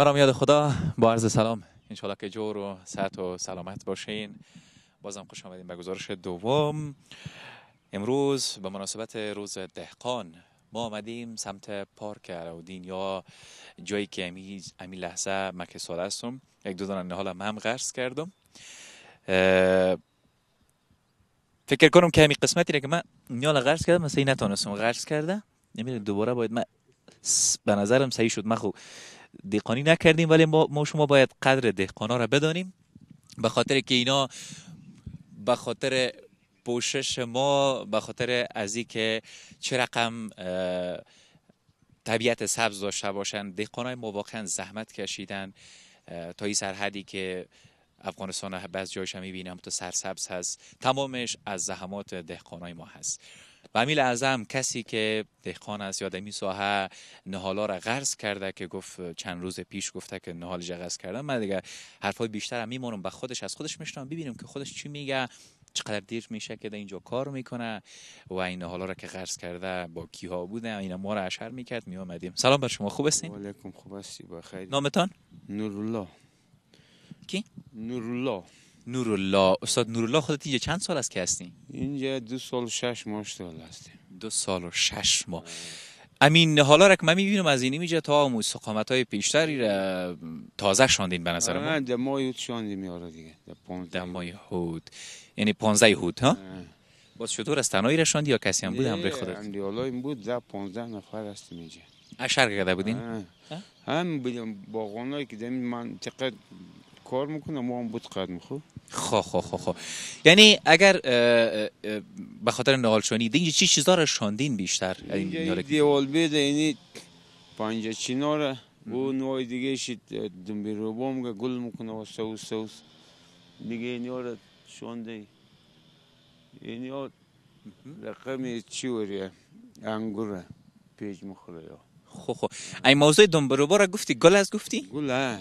برام یاد خدا با عرض سلام انشالله که جور و صحت و سلامت باشین بازم خوش آمدیم به گزارش دوم امروز به مناسبت روز دهقان ما آمدیم سمت پارک علاودین یا جایی که امی, امی لحظه مکه ساله هستم یک دو دانه حالا هم غرس کردم فکر کنم که همین قسمتی که من نیال غرس کردم مثلا نتونستم غرس کرده نمیدونم دوباره باید من به نظرم صحیح شد من خوب دهقانی نکردیم ولی ما شما باید قدر دهقانا را بدانیم به خاطر که اینا به خاطر پوشش ما به خاطر از که چه رقم طبیعت سبز داشته باشند دهقانای ما واقعا زحمت کشیدن تا این سرحدی که افغانستان بعض جایش هم میبینم تو سرسبز هست تمامش از زحمات دهقانای ما هست و امیل اعظم کسی که دهقان از یادمی این ساحه نهالا را قرض کرده که گفت چند روز پیش گفته که نهال جغز کردم من دیگه حرفای بیشتر هم میمونم به خودش از خودش میشنم ببینیم که خودش چی میگه چقدر دیر میشه که در اینجا کار میکنه و این حالا را که قرض کرده با کیها بوده این ما را اشر میکرد میامدیم سلام بر شما خوب هستین علیکم خوب هستی بخیر نامتان نورالله کی نورالله نورالله استاد نورالله خودت اینجا چند سال است که هستی؟ اینجا دو سال و شش ماه سال هستیم دو سال و شش ماه امین حالا را که من میبینم از اینی میجه تا مستقامت های پیشتری را تازه شاندین به نظر ما در ماه هود شاندیم یارو دیگه در ماه هود یعنی 15 هود ها آره. باز چطور از تنهایی را شاندی یا کسی هم بود بری خودت این بود در 15 نفر هستیم اینجا اشر کرده بودین آره. هم بودیم باغونایی که در منطقه کار میکنه ما هم بود قد میخو خو خب، خو خب، خو خب، یعنی اگر به خاطر نهال شونید چی چیزا را شاندین بیشتر دیوال بده یعنی پنج چیناره او نوای دیگه شید دنبی رو بام گل میکنه و سو سو دیگه این یار شانده این یار رقم چی وریه انگوره پیج مخوره یا خو خو این موضوع دنبروبا را گفتی گل از گفتی؟ گل ها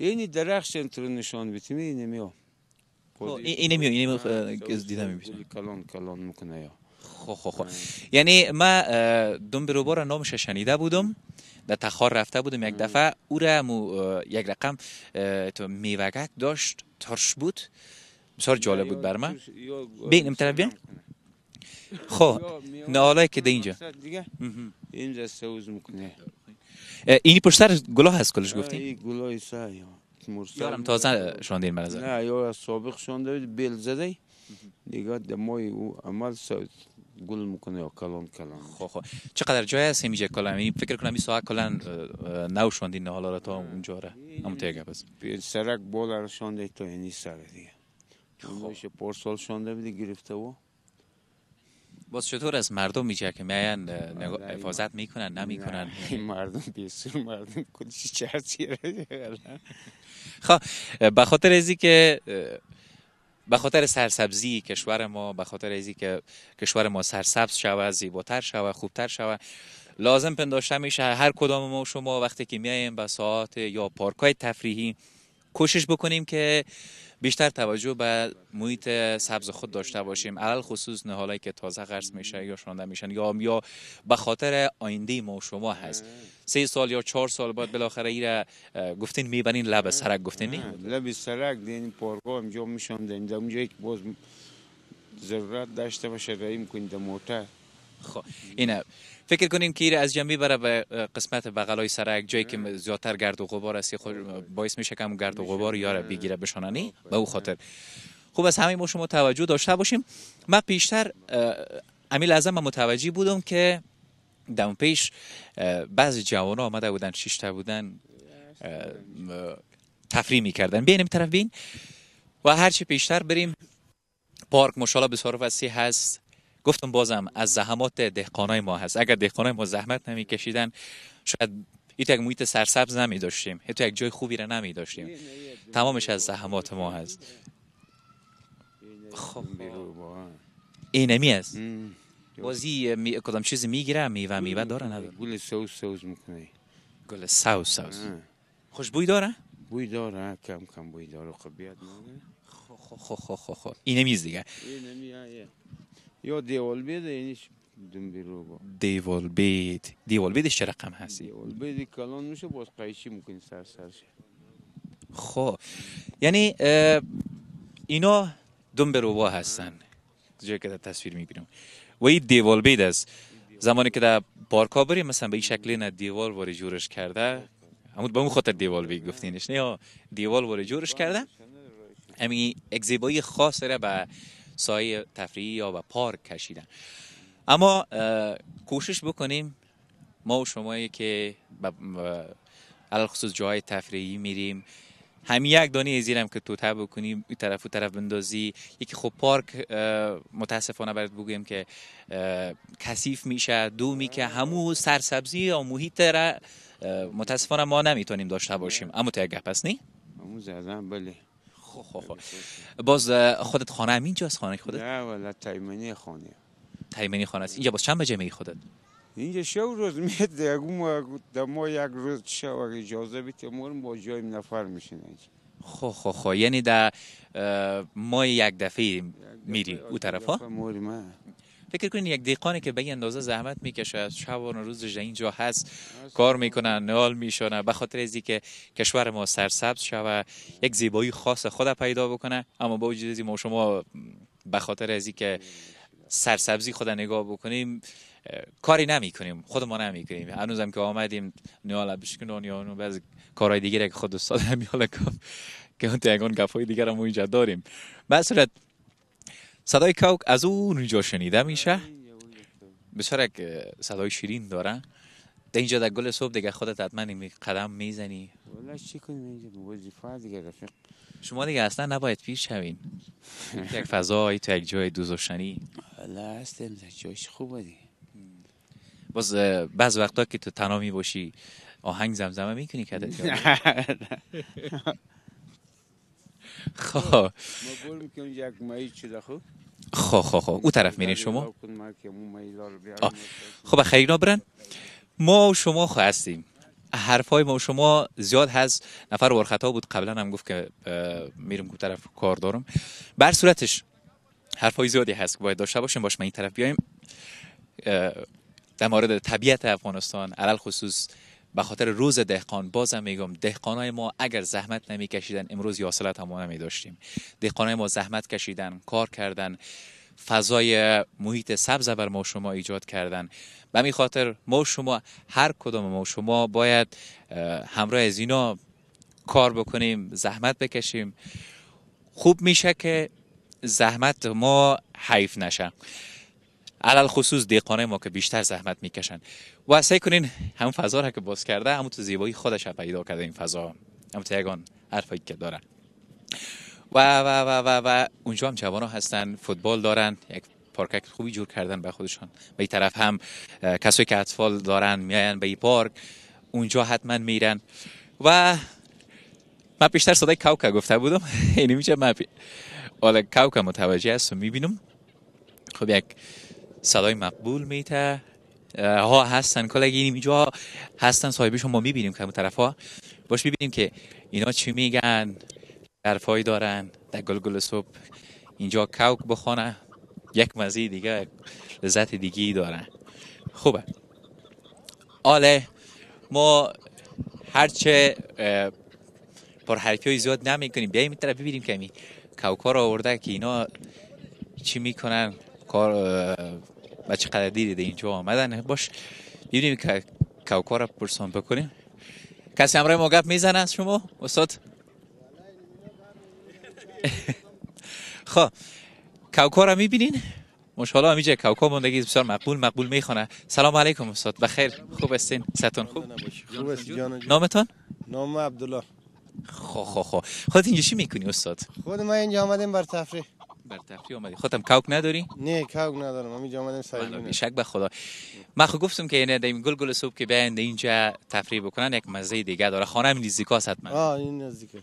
اینی درخش اینطور نشان بیتیم اینی میو اینی میو اینی میو از دیده کلان کلان میکنه یا خو خو خو یعنی ما دم بروبار نامش شنیده بودم در تخار رفته بودم یک دفعه او را یک رقم تو میوگک داشت ترش بود بسیار جالب بود بر من بین طرف بیان خب نالای که ده اینجا این سوز میکنه اینی پشتر گلاه هست کلش گفتین این گلاه سعی یارم تازه شاندین برازه؟ نه از سابق شونده بیل زده دیگه دمای او عمل گل میکنه یا کلان کلان خو خب، خب. چقدر جای هست جک کلان فکر کنم این ساعت کلان نو شوندین حالا را تا اونجا را هم تیگه سرک بالا را شونده تا اینی سر دیگه خب پارسال شونده بده گرفته و باز چطور از مردم میشه که میاین حفاظت میکنن نمیکنن این مردم بسیار مردم خب به خاطر ازی که به خاطر سرسبزی کشور ما به خاطر ازی که کشور ما سرسبز شوه زیباتر شوه خوبتر شوه لازم پنداشته میشه هر کدام ما شما وقتی که میاییم به ساعت یا پارک های تفریحی کوشش بکنیم که بیشتر توجه به محیط سبز خود داشته باشیم علل خصوص که تازه قرض میشه یا شانده میشن یا یا به خاطر آینده ما و شما هست سه سال یا چهار سال بعد بالاخره ایره گفتین میبنین لب سرک گفتین نه لب سرک دین پارگاه جو میشن اونجا یک باز ضرورت داشته باشه ریم کنید موتر خب اینه فکر کنیم که ایره از جنبی بره به قسمت بغلای سرک جایی که زیادتر گرد و غبار است باعث میشه کم گرد و غبار یاره بگیره بشانانی به او خاطر خوب از همه ما شما توجه داشته باشیم من پیشتر امیل من متوجه بودم که دم پیش بعض جوان ها آمده بودن شیشتا بودن تفریح میکردن این طرف بین و هرچی پیشتر بریم پارک مشاله بسارف وسیع هست گفتم بازم از زحمات دهقانای ما هست اگر دهقانای ما زحمت کشیدن شاید ایت یک محیط سرسبز نمی داشتیم تو یک جای خوبی را نمی داشتیم تمامش از زحمات ما هست خب اینمی است بازی می... کدام چیز میگیره میوه میوه داره نداره گل سوز سوز میکنه گل سوز سوز خوشبوی داره بوی داره کم کم بوی داره خب بیاد خب خب خب خب خب, خب. اینمی دیگه اینمی یا بید اینش دنبی رو با دیوال بیدش چه رقم هستی؟ بیدی کلان میشه باز قیشی میکنی سر سرش خب یعنی اینا دنب با هستن جایی که در تصویر میبینم و این دیوال بید است زمانی که در پارکا بریم مثلا به این شکلی نه دیوال واری جورش کرده همون به اون خاطر دیوال بید گفتینش نه دیوال واری جورش کرده همین اگزیبایی خاص را به سایه تفریحی یا و پارک کشیدن اما کوشش بکنیم ما و شمایی که خصوص جای تفریحی میریم همین یک دانه هم که توته بکنی این طرف و طرف بندازی یکی خب پارک متاسفانه برات بگویم که کثیف میشه دومی که همو سرسبزی و محیط را متاسفانه ما نمیتونیم داشته باشیم اما تو یک گپ هست نی؟ بله خب، خب، خب. خو باز خودت خانه همین اینجاست خانه خودت نه والا تایمنی خانه تایمنی خانه است اینجا باز چند بجه میگی خودت اینجا شو روز میاد اگه ما یک روز شو اجازه بیتیم با جایم نفر میشین خو خو خو یعنی در ما یک دفعه میری او طرفا فکر کنید یک دیقانی که به این اندازه زحمت میکشه شب و روز اینجا هست کار میکنه نال میشونه به خاطر ازی که کشور ما سرسبز شوه یک زیبایی خاص خود پیدا بکنه اما با وجود ازی ما شما به خاطر ازی که سرسبزی خود نگاه بکنیم کاری نمی کنیم خود ما نمی کنیم هنوز که آمدیم نیالا بشکن یا بعض کارهای دیگه که خود استاد هم که اون تیگان گفای دیگر هم اینجا داریم به صورت صدای کوک از اونجا شنیده میشه بسیار صدای شیرین داره در اینجا در گل صبح دیگه خودت حتما قدم میزنی شما دیگه اصلا نباید پیش شوین یک فضای تو یک جای دوزوشنی هستم باز بعض وقتا که تو تنامی باشی آهنگ زمزمه میکنی که خو خو خو. او طرف میرین شما خب خیلی نبرن ما و شما خو هستیم حرف های ما و شما زیاد هست نفر ورخطا بود قبلا هم گفت که میرم که طرف کار دارم بر صورتش حرف های زیادی هست که باید داشته باشیم باش من این طرف بیایم در مورد طبیعت افغانستان علل خصوص به خاطر روز دهقان بازم میگم دهقانای ما اگر زحمت نمیکشیدن امروز یاصلت هم نمی داشتیم دهقانای ما زحمت کشیدن کار کردن فضای محیط سبز بر ما شما ایجاد کردن و می خاطر ما شما هر کدام ما شما باید همراه از اینا کار بکنیم زحمت بکشیم خوب میشه که زحمت ما حیف نشه علل خصوص دیقانه ما که بیشتر زحمت میکشن و سعی کنین همون فضا را که باز کرده همون تو زیبایی خودش را پیدا کرده این فضا هم تو یگان حرفی داره و و و و و اونجا هم جوان ها هستن فوتبال دارن یک پارک خوبی جور کردن به خودشان به این طرف هم کسایی که اطفال دارن میاین به این پارک اونجا حتما میرن و من بیشتر صدای کاوکا گفته بودم اینی میشه من حالا کوکا متوجه است و میبینم خب یک صدای مقبول میته ها هستن کلگی اینجا هستن صاحبشون ما میبینیم که طرف ها باش ببینیم که اینا چی میگن حرفایی دارن در گل صبح اینجا کوک بخونه یک مزه دیگه لذت دیگی دارن خوبه آله ما هرچه پر حرفی زیاد نمی کنیم بیاییم این طرف ببینیم که کوکار رو آورده که اینا چی میکنن کار بچه قدردی دیده اینجا آمدن باش ببینیم که کوکار پرسان بکنیم کسی همراه ما گپ میزنه از شما استاد خب کوکار را میبینین ماشاءالله همیجا کوکا ماندگی بسیار مقبول مقبول میخونه سلام علیکم استاد بخیر خوب استین. ستون خوب خوب نامتان نام عبدالله خو خب، خو خب، خو خب. خود اینجا چی میکنی استاد خود ما اینجا آمدیم بر تفریح بر تفریح اومدی خودم کاوک نداری نه کاوک ندارم همینجا اومدم سایل شک به خدا ما خود خب گفتم که اینا دیم گل گل صبح که بیان اینجا تفریح بکنن یک مزه دیگه داره خانه من نزدیکاست حتما آ این نزدیکه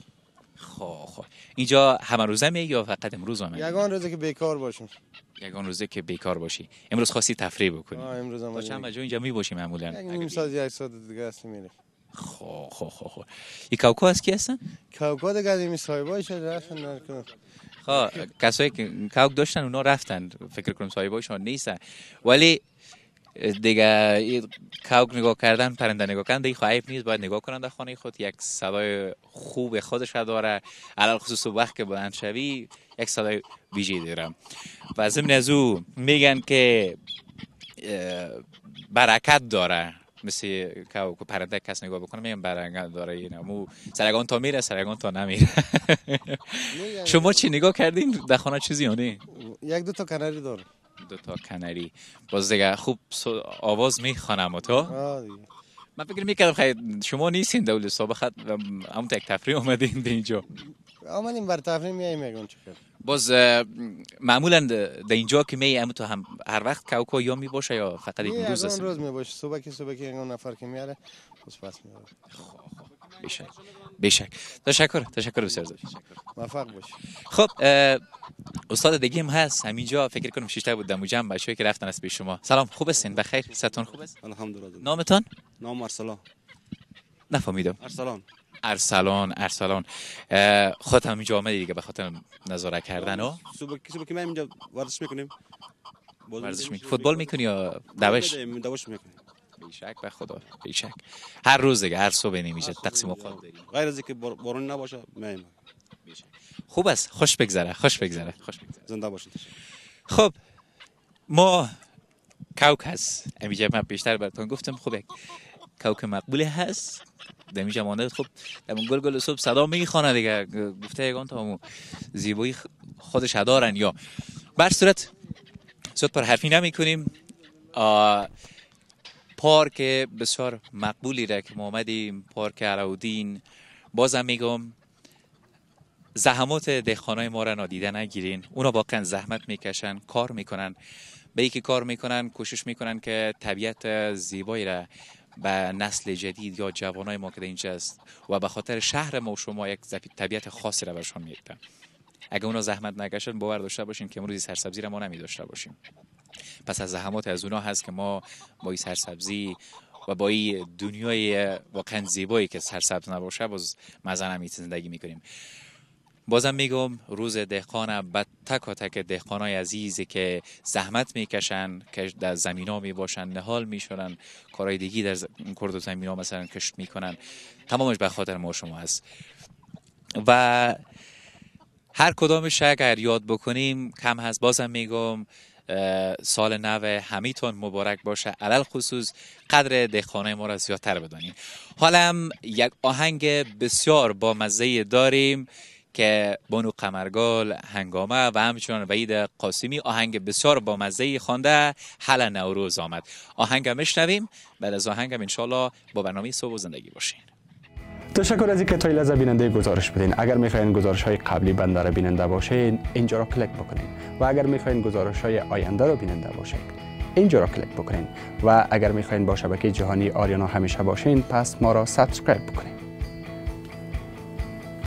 خو خب، خو خب. اینجا همه روزه می یا فقط امروز آمدی یگان روزه که بیکار باشیم یگان روزه که بیکار باشی امروز خواستی تفریح بکنی آ امروز ما چند بجا اینجا می باشیم معمولا یک ساعت یک ساعت دیگه هست میره خو خو خو خو ای کاوکو از کی هستن؟ کوکو دیگه این سایبای شد رفتن نکنه ها خب، کسایی که کوک داشتن اونا رفتن فکر کنم صاحبایشان نیست ولی دیگه کوک نگاه کردن پرنده نگاه کردن دیگه خواهیب نیست باید نگاه کنن در خانه خود یک صدای خوب خودش داره علال خصوص وقت که بلند شوی یک صدای ویژه دارم و ضمن از او میگن که برکت داره مثل که پرنده کس نگاه بکنه میگم برنگ داره اینا مو سرگان تا میره سرگان تا نمیره شما چی نگاه کردین در خانه چیزی نه یک دو تا کنری دار دو تا کنری باز دیگه خوب آواز میخوانم و تو من فکر میکردم خیلی شما نیستین دول صبح خط همون تک تفریح اومدین به اینجا آمدیم بر تفریح میایم میگم چیکار باز معمولا در اینجا که می تو هم هر وقت کوکا یا می باشه یا فقط یک روز است روز می باشه صبح که صبح که اون نفر که میاره پس پس باشه بشک بشک تشکر تشکر بسیار زیاد موفق باش خب استاد دیگه هم هست همینجا فکر کنم شیشته بود دمو جمع بچه‌ای که رفتن از به شما سلام خوب هستین بخیر ستون خوب است الحمدلله نامتان نام ارسلان نفهمیدم ارسلان ارسلان ارسلان خود اینجا جامعه دیگه به خاطر نظاره کردن ها صبح که من اینجا ورزش میکنیم ورزش میکنی فوتبال میکنی یا دوش دوش میکنیم بیشک به خدا بیشک هر روز دیگه هر صبح نمیشه تقسیم اوقات غیر از اینکه بارون نباشه میم خوب است خوش بگذره خوش بگذره خوش بگذره زنده باشید خب ما کوک هست امیجا من بیشتر براتون گفتم خوبه یک کوک مقبول هست دمی مانده خب گل گل صبح صدا میخوانه دیگه گفته یگان تامو زیبایی خودش دارن یا بر صورت صد پر حرفی نمی کنیم پارک بسیار مقبولی را که ما آمدیم پارک علاودین بازم میگم زحمات دهخانای ما را نادیده نگیرین اونا واقعا زحمت میکشن کار میکنن به یکی کار میکنن کوشش میکنن که طبیعت زیبایی را به نسل جدید یا جوانای ما که در اینجا است و به خاطر شهر ما و شما یک طبیعت خاصی را برشان میگیرم اگه اونا زحمت نکشن باور داشته باشین که امروز سرسبزی را ما نمی باشیم پس از زحمات از اونا هست که ما با این سرسبزی و با این دنیای واقعا زیبایی که سرسبز نباشه باز مزه زندگی میکنیم بازم میگم روز دهقان بعد تک و تک های عزیزی که زحمت میکشن که در زمینا میباشن نهال میشونن کارهای دیگی در کرد و زمینا مثلا کشت میکنن تمامش به خاطر ما شما هست و هر کدامش اگر یاد بکنیم کم هست بازم میگم سال نو همیتون مبارک باشه علل خصوص قدر دهخانه ما را زیادتر بدانیم حالا یک آهنگ بسیار با مزه داریم که بانو قمرگال هنگامه و همچنان وعید قاسمی آهنگ بسیار با مزه خوانده حل نوروز آمد آهنگ مشنویم بعد از آهنگ هم انشالله با برنامه صبح و زندگی باشین تشکر از اینکه تا لحظه بیننده گزارش بدین اگر میخواین گزارش های قبلی بنده را بیننده باشین اینجا را کلیک بکنین و اگر میخواین گزارش های آینده را بیننده باشین اینجا را کلیک بکنین و اگر میخواین با شبکه جهانی آریانا همیشه باشین پس ما را سابسکرایب بکنین